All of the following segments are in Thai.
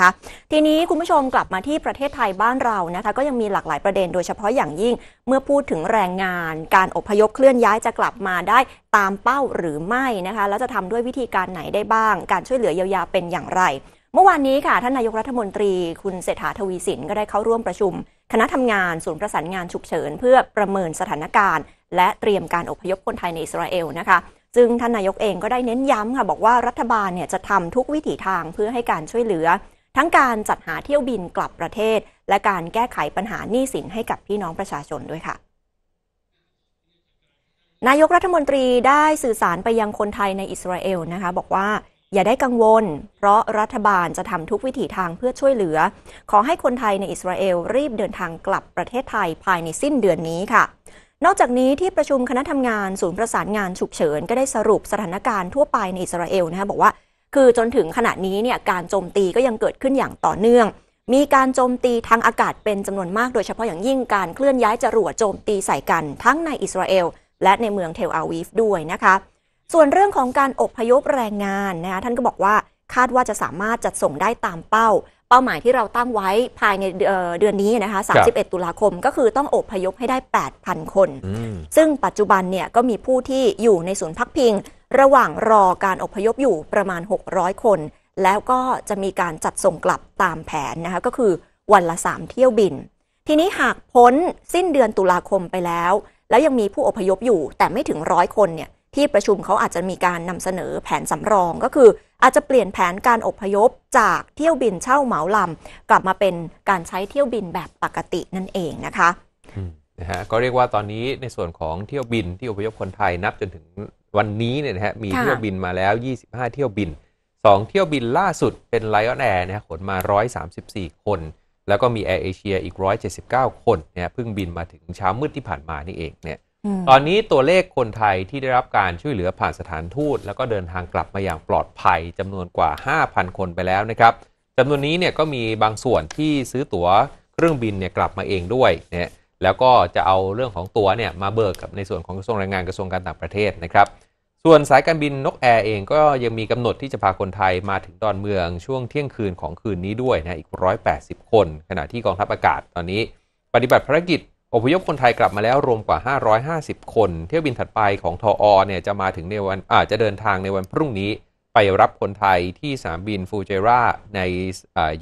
คะทีนี้คุณผู้ชมกลับมาที่ประเทศไทยบ้านเรานะคะก็ยังมีหลากหลายประเด็นโดยเฉพาะอย่างยิ่งเมื่อพูดถึงแรงงานการอพยพเคลื่อนย้ายจะกลับมาได้ตามเป้าหรือไม่นะคะแล้วจะทำด้วยวิธีการไหนได้บ้าง การช่วยเหลือเยียวยาเป็นอย่างไร เมื่อวานนี้ค่ะท่านนายกรัฐมนตรี คุณเศรษฐาทวีสิน ก็ได้เข้าร่วมประชุม คณะทำงานศูนย์ประสานงานฉุกเฉินเพื่อประเมินสถานการณ์ และเตรียมการอพยพคนไทยในอิสราเอลนะคะซึ่งท่านนายกเองก็ได้เน้นย้ำค่ะบอกว่ารัฐบาลเนี่ยจะทำทุกวิถีทางเพื่อให้การช่วยเหลือทั้งการจัดหาเที่ยวบินกลับประเทศ และการแก้ไขปัญหาหนี้สินให้กับพี่น้องประชาชนด้วยค่ะ นายกรัฐมนตรีได้สื่อสารไปยังคนไทยในอิสราเอลนะคะบอกว่าอย่าได้กังวล เพราะรัฐบาลจะทำทุกวิถีทางเพื่อช่วยเหลือ ขอให้คนไทยในอิสราเอลรีบเดินทางกลับประเทศไทยภายในสิ้นเดือนนี้ค่ะ นอกจากนี้ที่ประชุมคณะทำงานศูนย์ประสานงานฉุกเฉินก็ได้สรุปสถานการณ์ทั่วไปในอิสราเอลนะคะบอกว่าคือจนถึงขณะนี้เนี่ยการโจมตีก็ยังเกิดขึ้นอย่างต่อเนื่อง มีการโจมตีทางอากาศเป็นจำนวนมาก โดยเฉพาะอย่างยิ่งการเคลื่อนย้ายจรวดโจมตีใส่กันทั้งในอิสราเอล และในเมืองเทลอาวีฟด้วยนะคะ ส่วนเรื่องของการอบพยพแรงงานนะคะท่านก็บอกว่าคาดว่าจะสามารถจัดส่งได้ตามเป้า เป้าหมายที่เราตั้งไว้ภายในเดือนนี้นะคะ 31 ตุลาคมก็คือต้องอบพยพให้ได้ 8,000 คน ซึ่งปัจจุบันเนี่ยก็มีผู้ที่อยู่ในศูนย์พักพิงระหว่างรอการอพยพอยู่ประมาณ 600 คน แล้วก็จะมีการจัดส่งกลับตามแผนนะคะก็คือวันละ3เที่ยวบิน ทีนี้หากพ้นสิ้นเดือนตุลาคมไปแล้ว แล้วยังมีผู้อพยพอยู่แต่ไม่ถึงร้อยคนเนี่ยที่ประชุมเขาอาจจะมีการนำเสนอแผนสำรองก็คืออาจจะเปลี่ยนแผนการอพยพจากเที่ยวบินเช่าเหมาลำกลับมาเป็นการใช้เที่ยวบินแบบปกตินั่นเองนะคะนะฮะก็เรียกว่าตอนนี้ในส่วนของเที่ยวบินที่อพยพคนไทยนับจนถึงวันนี้เนี่ยนะฮะมีเที่ยวบินมาแล้ว 25 เที่ยวบิน 2 เที่ยวบินล่าสุดเป็นไลออนแอร์นะขนมา 134 คน แล้วก็มีแอร์เอเชียอีก 179 คนเนี่ยเพิ่งบินมาถึงเช้ามืดที่ผ่านมานี่เองเนี่ยตอนนี้ตัวเลขคนไทยที่ได้รับการช่วยเหลือผ่านสถานทูต แล้วก็เดินทางกลับมาอย่างปลอดภัยจำนวนกว่า 5,000 คนไปแล้วนะครับจำนวนนี้เนี่ยก็มีบางส่วนที่ซื้อตั๋วเครื่องบินเนี่ยกลับมาเองด้วยเนี่ยแล้วก็จะเอาเรื่องของตัวเนี่ยมาเบิกกับในส่วนของกระทรวงแรงงานกระทรวงการต่างประเทศนะครับ ส่วนสายการบินนกแอร์เองก็ยังมีกำหนดที่จะพาคนไทยมาถึงดอนเมืองช่วงเที่ยงคืนของคืนนี้ด้วยนะอีก 180 คน ขณะที่กองทัพอากาศตอนนี้ ปฏิบัติภารกิจ อพยพคนไทยกลับมาแล้วรวมกว่า 550 คน เที่ยวบินถัดไปของทออเนี่ยจะมาถึงในวันอาจจะเดินทางในวันพรุ่งนี้ ไปรับคนไทยที่สนามบินฟูเจราใน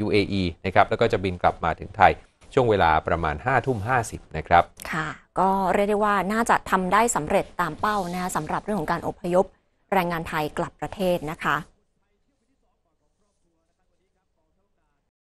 UAE นะครับแล้วก็จะบินกลับมาถึงไทยช่วงเวลาประมาณ5้าทุ่มห้นะครับ ค่ะ ก็เรียกได้ว่าน่าจะทำได้สำเร็จตามเป้านะคะสำหรับเรื่องของการอพยพแรงงานไทยกลับประเทศนะคะ